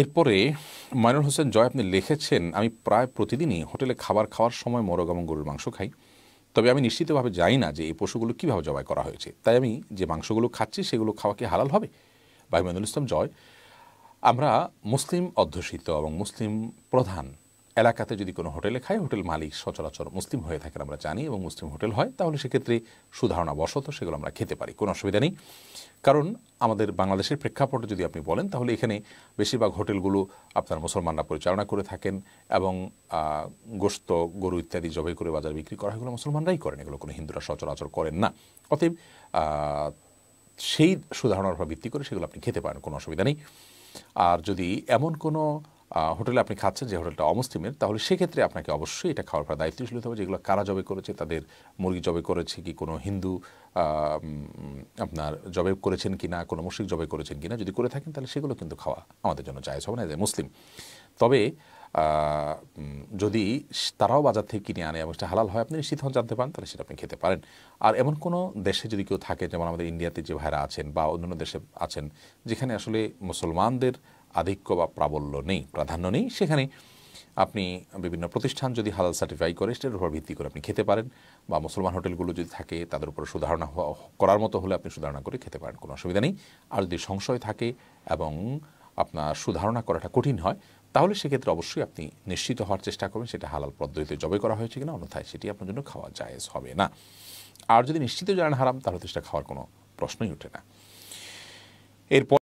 এরপরে ময়নুর হোসেন জয় আপনি লিখেছেন আমি প্রায় প্রতিদিনই হোটেলে খাবার খাওয়ার সময় মোরগ এবং গরুর মাংস খাই তবে আমি নিশ্চিতভাবে জানি না যে এই পশুগুলো কীভাবে জবাই করা হয়েছে তাই আমি যে মাংসগুলো খাচ্ছি সেগুলো খাওয়া কি হালাল হবে বাহিমানুল ইসলাম জয় আমরা মুসলিম অধ্যুষিত এবং মুসলিম প্রধান এলাকাতে যদি কোনো হোটেলে খায় হোটেল মালিক সচরাচর মুসলিম হয়ে থাকেন আমরা জানি এবং মুসলিম হোটেল হয় তাহলে সেক্ষেত্রে সুধারণাবশত সেগুলো আমরা খেতে পারি কোনো অসুবিধা নেই কারণ আমাদের বাংলাদেশের প্রেক্ষাপটে যদি আপনি বলেন তাহলে এখানে বেশিরভাগ হোটেলগুলো আপনার মুসলমানরা পরিচালনা করে থাকেন এবং গোস্ত গরু ইত্যাদি জবাই করে বাজার বিক্রি করা এগুলো মুসলমানরাই করেন এগুলো কোনো হিন্দুরা সচরাচর করেন না অতএব সেই সুধারণার উপর ভিত্তি করে সেগুলো আপনি খেতে পারেন কোনো অসুবিধা নেই আর যদি এমন কোনো হোটেলে আপনি খাচ্ছেন যে হোটেলটা অমুসলিমের তাহলে সেক্ষেত্রে আপনাকে অবশ্যই এটা খাওয়ার পর দায়িত্বশীল হতে হবে যেগুলো কারা জবে করেছে তাদের মুরগি জবে করেছে কি কোনো হিন্দু আপনার জবে করেছেন কি না কোনো মুসলিম জবে করেছেন কি না যদি করে থাকেন তাহলে সেগুলো কিন্তু খাওয়া আমাদের জন্য চাইছে হবে না যে মুসলিম তবে যদি তারাও বাজার থেকে কিনে আনে এবং সেটা হালাল হয় আপনি নিশ্চিত হন জানতে পারেন তাহলে সেটা আপনি খেতে পারেন আর এমন কোনো দেশে যদি কেউ থাকে যেমন আমাদের ইন্ডিয়াতে যে ভাইরা আছেন বা অন্যান্য দেশে আছেন যেখানে আসলে মুসলমানদের আধিক্য বা প্রাবল্য নেই প্রাধান্য নেই সেখানে আপনি বিভিন্ন প্রতিষ্ঠান যদি হালাল সার্টিফাই করে সেটার উপর ভিত্তি করে আপনি খেতে পারেন বা মুসলমান হোটেলগুলো যদি থাকে তাদের উপর সুধারণা করার মতো হলে আপনি সুধারণা করে খেতে পারেন কোনো অসুবিধা নেই আর যদি সংশয় থাকে এবং আপনার সুধারণা করাটা কঠিন হয় তাহলে সেক্ষেত্রে অবশ্যই আপনি নিশ্চিত হওয়ার চেষ্টা করবেন সেটা হালাল পদ্ধতিতে জবে করা হয়েছে কিনা অন্যথায় সেটি আপনার জন্য খাওয়া জায়েজ হবে না আর যদি নিশ্চিত জানেন হারাম তাহলে তো সেটা খাওয়ার কোনো প্রশ্নই ওঠে না এরপর